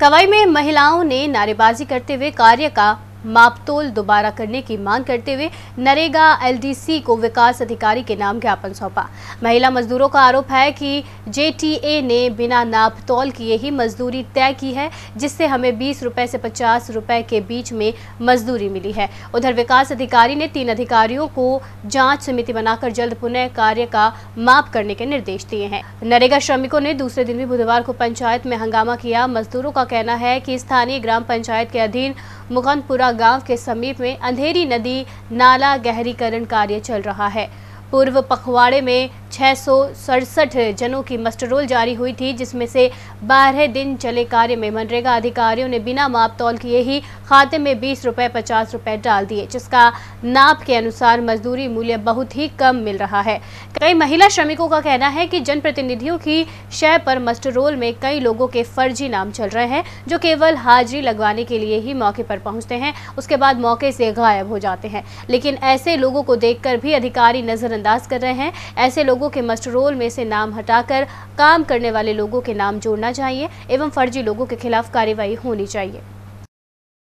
कवाई में महिलाओं ने नारेबाजी करते हुए कार्य का मापतोल दोबारा करने की मांग करते हुए नरेगा एलडीसी को विकास अधिकारी के नाम ज्ञापन सौंपा महिला मजदूरों का आरोप है कि जेटीए ने बिना नापतोल किए ही मजदूरी तय की है जिससे हमें बीस रुपए से पचास रुपए के बीच में मजदूरी मिली है उधर विकास अधिकारी ने तीन अधिकारियों को जाँच समिति बनाकर जल्द पुनः कार्य का माप करने के निर्देश दिए हैं नरेगा श्रमिकों ने दूसरे दिन भी बुधवार को पंचायत में हंगामा किया मजदूरों का कहना है कि स्थानीय ग्राम पंचायत के अधीन मुगनपुरा गांव के समीप में अंधेरी नदी नाला गहरीकरण कार्य चल रहा है पूर्व पखवाड़े में छः जनों की मस्टर रोल जारी हुई थी जिसमें से बारह दिन चले कार्य में मनरेगा अधिकारियों ने बिना माप तौल किए ही खाते में बीस रुपये पचास रुपये डाल दिए जिसका नाप के अनुसार मजदूरी मूल्य बहुत ही कम मिल रहा है कई महिला श्रमिकों का कहना है कि जनप्रतिनिधियों की शय पर मस्टर रोल में कई लोगों के फर्जी नाम चल रहे हैं जो केवल हाजिरी लगवाने के लिए ही मौके पर पहुंचते हैं उसके बाद मौके से गायब हो जाते हैं लेकिन ऐसे लोगों को देख भी अधिकारी नजरअंदाज कर रहे हैं ऐसे लोगों लोगों के रोल में से नाम हटाकर काम करने वाले लोगों के नाम जोड़ना चाहिए एवं फर्जी लोगों के खिलाफ कार्रवाई होनी चाहिए